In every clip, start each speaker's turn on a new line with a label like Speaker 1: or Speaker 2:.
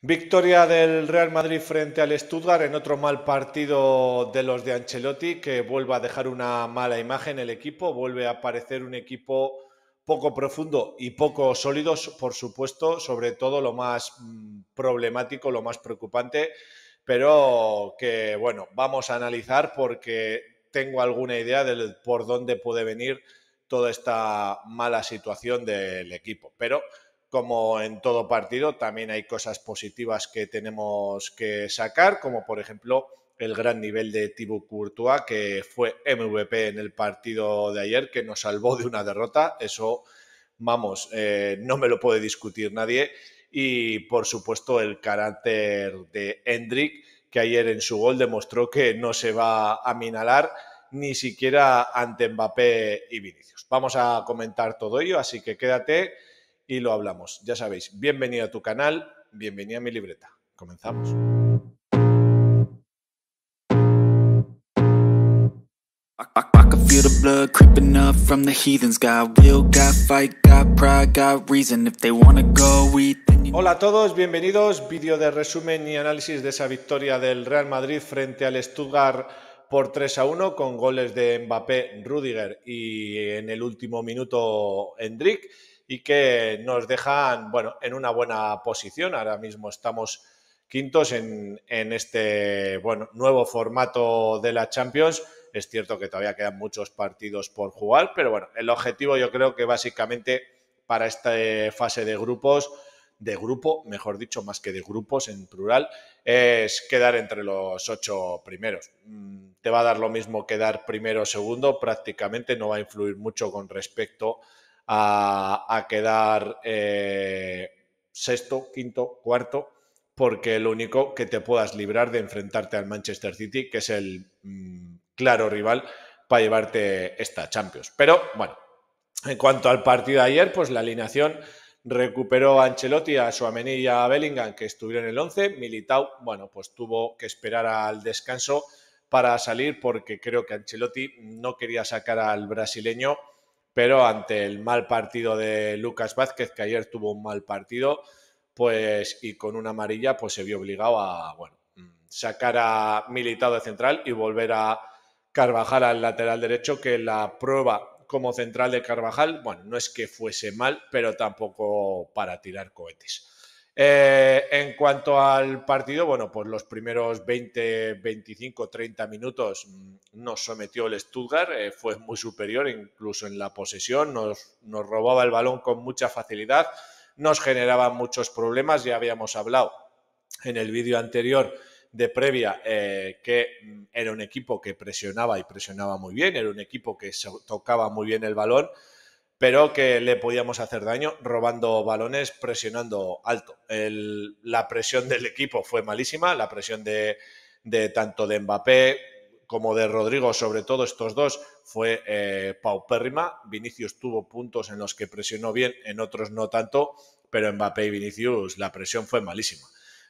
Speaker 1: Victoria del Real Madrid frente al Stuttgart en otro mal partido de los de Ancelotti que vuelve a dejar una mala imagen el equipo, vuelve a aparecer un equipo poco profundo y poco sólido, por supuesto, sobre todo lo más mm, problemático, lo más preocupante, pero que bueno, vamos a analizar porque tengo alguna idea de por dónde puede venir toda esta mala situación del equipo, pero como en todo partido, también hay cosas positivas que tenemos que sacar, como por ejemplo el gran nivel de Thibaut Courtois, que fue MVP en el partido de ayer, que nos salvó de una derrota. Eso, vamos, eh, no me lo puede discutir nadie. Y por supuesto el carácter de Hendrik, que ayer en su gol demostró que no se va a minar ni siquiera ante Mbappé y Vinicius. Vamos a comentar todo ello, así que quédate y lo hablamos. Ya sabéis, bienvenido a tu canal, bienvenido a mi libreta. Comenzamos. Hola a todos, bienvenidos. Vídeo de resumen y análisis de esa victoria del Real Madrid frente al Stuttgart por 3 a 1 con goles de Mbappé, Rudiger y en el último minuto Hendrik y que nos dejan, bueno, en una buena posición. Ahora mismo estamos quintos en, en este, bueno, nuevo formato de la Champions. Es cierto que todavía quedan muchos partidos por jugar, pero bueno, el objetivo yo creo que básicamente para esta eh, fase de grupos, de grupo, mejor dicho, más que de grupos en plural, es quedar entre los ocho primeros. Mm, te va a dar lo mismo quedar primero o segundo, prácticamente no va a influir mucho con respecto a, quedar eh, sexto, quinto, cuarto, porque lo único que te puedas librar de enfrentarte al Manchester City, que es el mm, claro rival para llevarte esta Champions. Pero bueno, en cuanto al partido de ayer, pues la alineación recuperó a Ancelotti, a su y a Bellingham, que estuvieron en el 11. Militao, bueno, pues tuvo que esperar al descanso para salir porque creo que Ancelotti no quería sacar al brasileño pero ante el mal partido de Lucas Vázquez, que ayer tuvo un mal partido, pues y con una amarilla, pues se vio obligado a, sacar a Militado de central y volver a Carvajal al lateral derecho, que la prueba como central de Carvajal, bueno, no es que fuese mal, pero tampoco para tirar cohetes. Eh, en cuanto al partido, bueno, pues los primeros 20, 25, 30 minutos mm, nos sometió el Stuttgart, eh, fue muy superior incluso en la posesión, nos, robaba el balón con mucha facilidad, nos generaba muchos problemas, ya habíamos hablado en el vídeo anterior de previa eh, que mm, era un equipo que presionaba y presionaba muy bien, era un equipo que tocaba muy bien el balón pero que le podíamos hacer daño robando balones, presionando alto. la presión del equipo fue malísima, la presión de, tanto de Mbappé como de Rodrigo, sobre todo estos dos, fue eh, paupérrima. Vinicius tuvo puntos en los que presionó bien, en otros no tanto, pero Mbappé y Vinicius la presión fue malísima.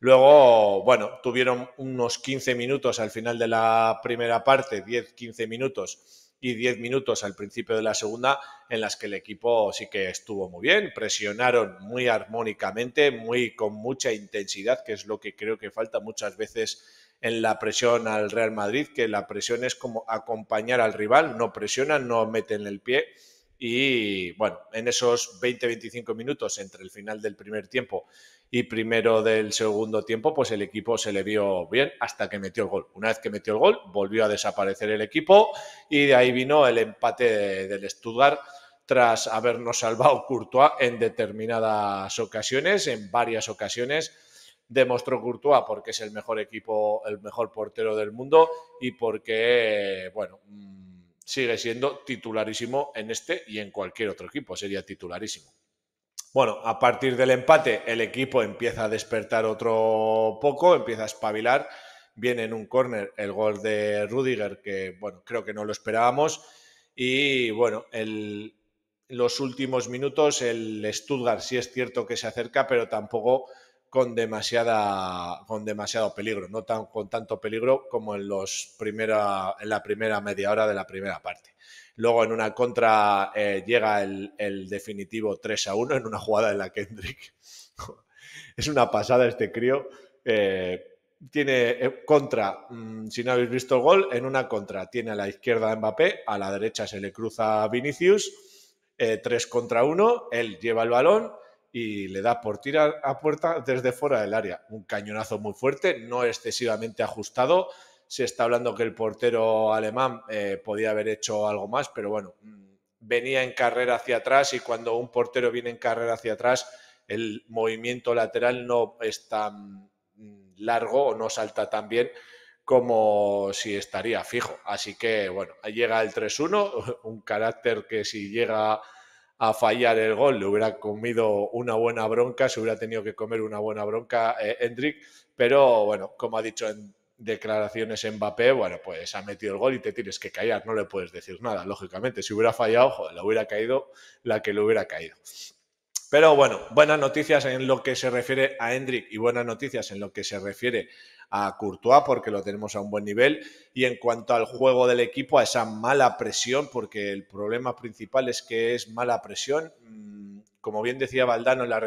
Speaker 1: Luego, bueno, tuvieron unos 15 minutos al final de la primera parte, 10-15 minutos y 10 minutos al principio de la segunda en las que el equipo sí que estuvo muy bien, presionaron muy armónicamente, muy con mucha intensidad, que es lo que creo que falta muchas veces en la presión al Real Madrid, que la presión es como acompañar al rival, no presionan, no meten el pie y bueno, en esos 20-25 minutos entre el final del primer tiempo y primero del segundo tiempo, pues el equipo se le vio bien hasta que metió el gol. Una vez que metió el gol, volvió a desaparecer el equipo y de ahí vino el empate del Stuttgart tras habernos salvado Courtois en determinadas ocasiones, en varias ocasiones demostró Courtois porque es el mejor equipo, el mejor portero del mundo y porque, bueno, mm, sigue siendo titularísimo en este y en cualquier otro equipo, sería titularísimo. Bueno, a partir del empate el equipo empieza a despertar otro poco, empieza a espabilar, viene en un córner el gol de Rudiger que bueno, creo que no lo esperábamos y bueno, el, los últimos minutos el Stuttgart sí es cierto que se acerca, pero tampoco con, demasiada, con demasiado peligro, no tan, con tanto peligro como en, los primera, en la primera media hora de la primera parte. Luego en una contra eh, llega el, definitivo 3 a 1 en una jugada de la Kendrick. es una pasada este crío. Eh, tiene eh, contra, mm, si no habéis visto el gol, en una contra tiene a la izquierda Mbappé, a la derecha se le cruza Vinicius, 3 contra 1, él lleva el balón, y le da por tirar a puerta desde fuera del área. Un cañonazo muy fuerte, no excesivamente ajustado. Se está hablando que el portero alemán eh, podía haber hecho algo más, pero bueno, mm, venía en carrera hacia atrás y cuando un portero viene en carrera hacia atrás, el movimiento lateral no es tan mm, largo o no salta tan bien como si estaría fijo. Así que bueno, llega el 3-1, un carácter que si llega a fallar el gol. Le hubiera comido una buena bronca, se hubiera tenido que comer una buena bronca eh, Hendrik, pero bueno, como ha dicho en declaraciones Mbappé, bueno, pues ha metido el gol y te tienes que callar, no le puedes decir nada, lógicamente. Si hubiera fallado, joder, le hubiera caído la que le hubiera caído. Pero bueno, buenas noticias en lo que se refiere a Hendrik y buenas noticias en lo que se refiere a Courtois, porque lo tenemos a un buen nivel. Y en cuanto al juego del equipo, a esa mala presión, porque el problema principal es que es mala presión. Mm, como bien decía Valdano en la,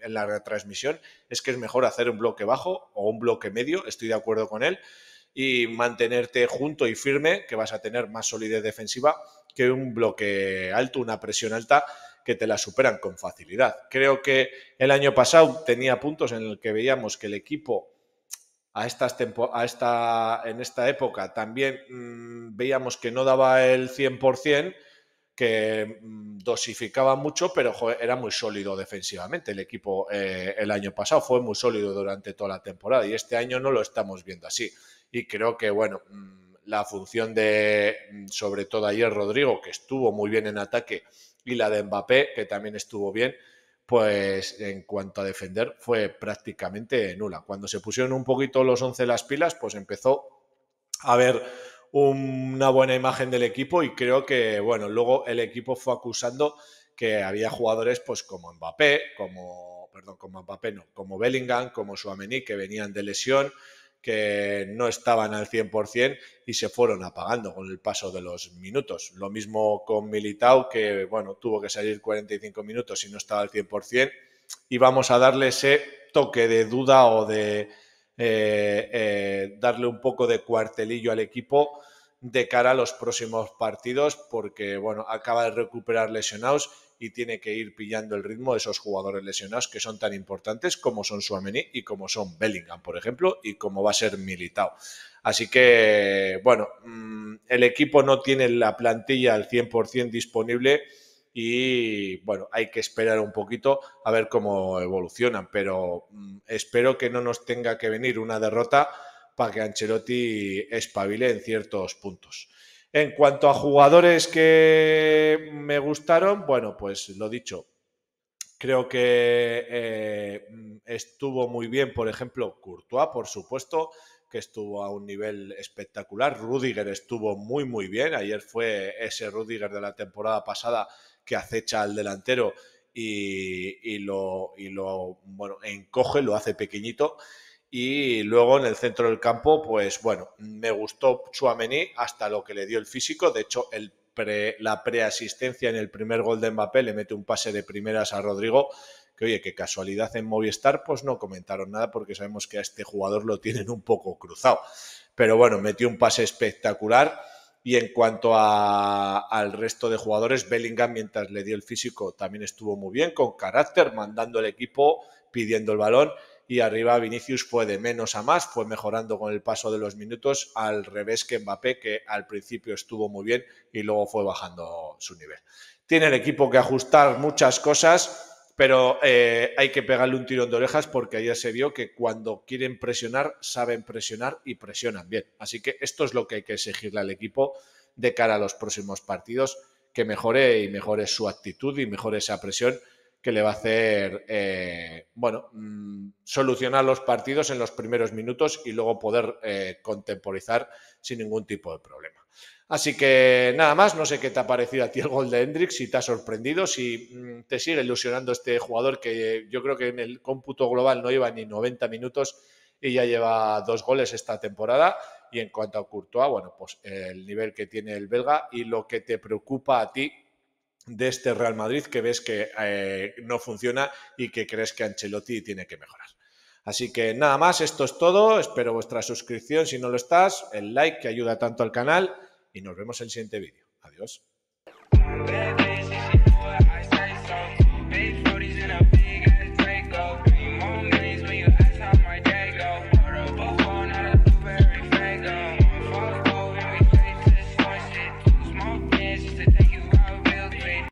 Speaker 1: en la retransmisión, es que es mejor hacer un bloque bajo o un bloque medio, estoy de acuerdo con él, y mantenerte junto y firme, que vas a tener más solidez defensiva que un bloque alto, una presión alta que te la superan con facilidad. Creo que el año pasado tenía puntos en el que veíamos que el equipo a estas esta, en esta época también mm, veíamos que no daba el 100%, que mm, dosificaba mucho, pero era muy sólido defensivamente. El equipo eh, el año pasado fue muy sólido durante toda la temporada y este año no lo estamos viendo así. Y creo que, bueno... Mm, la función de, mm, sobre todo ayer Rodrigo, que estuvo muy bien en ataque, y la de Mbappé, que también estuvo bien, pues en cuanto a defender fue prácticamente nula. Cuando se pusieron un poquito los 11 las pilas, pues empezó a haber una buena imagen del equipo y creo que, bueno, luego el equipo fue acusando que había jugadores pues como Mbappé, como, perdón, como Mbappé no, como Bellingham, como Suamení, que venían de lesión, que no estaban al 100% y se fueron apagando con el paso de los minutos. Lo mismo con Militao, que bueno, tuvo que salir 45 minutos y no estaba al 100%, y vamos a darle ese toque de duda o de eh, eh, darle un poco de cuartelillo al equipo de cara a los próximos partidos, porque bueno, acaba de recuperar lesionados y tiene que ir pillando el ritmo de esos jugadores lesionados que son tan importantes como son Suamení y como son Bellingham, por ejemplo, y como va a ser Militao. Así que, bueno, mm, el equipo no tiene la plantilla al 100% disponible y bueno, hay que esperar un poquito a ver cómo evolucionan, pero mm, espero que no nos tenga que venir una derrota para que Ancelotti espabile en ciertos puntos. En cuanto a jugadores que me gustaron, bueno, pues lo dicho, creo que eh, estuvo muy bien, por ejemplo, Courtois, por supuesto, que estuvo a un nivel espectacular. Rudiger estuvo muy, muy bien. Ayer fue ese Rudiger de la temporada pasada que acecha al delantero y, lo, y lo, bueno, encoge, lo hace pequeñito. Y luego en el centro del campo, pues bueno, me gustó Chuamení hasta lo que le dio el físico. De hecho, el pre, la preasistencia en el primer gol de Mbappé le mete un pase de primeras a Rodrigo. Que oye, qué casualidad en Movistar, pues no comentaron nada porque sabemos que a este jugador lo tienen un poco cruzado. Pero bueno, metió un pase espectacular. Y en cuanto al resto de jugadores, Bellingham, mientras le dio el físico, también estuvo muy bien, con carácter, mandando el equipo, pidiendo el balón y arriba Vinicius fue de menos a más, fue mejorando con el paso de los minutos, al revés que Mbappé, que al principio estuvo muy bien y luego fue bajando su nivel. Tiene el equipo que ajustar muchas cosas, pero eh, hay que pegarle un tirón de orejas porque ayer se vio que cuando quieren presionar, saben presionar y presionan bien. Así que esto es lo que hay que exigirle al equipo de cara a los próximos partidos, que mejore y mejore su actitud y mejore esa presión que le va a hacer, eh, bueno, mm, solucionar los partidos en los primeros minutos y luego poder eh, contemporizar sin ningún tipo de problema. Así que nada más, no sé qué te ha parecido a ti el gol de Hendrix, si te ha sorprendido, si mm, te sigue ilusionando este jugador que yo creo que en el cómputo global no lleva ni 90 minutos y ya lleva dos goles esta temporada. Y en cuanto a Courtois, bueno, pues el nivel que tiene el belga y lo que te preocupa a ti de este Real Madrid que ves que eh, no funciona y que crees que Ancelotti tiene que mejorar. Así que nada más, esto es todo. Espero vuestra suscripción si no lo estás, el like que ayuda tanto al canal y nos vemos en el siguiente vídeo. Adiós.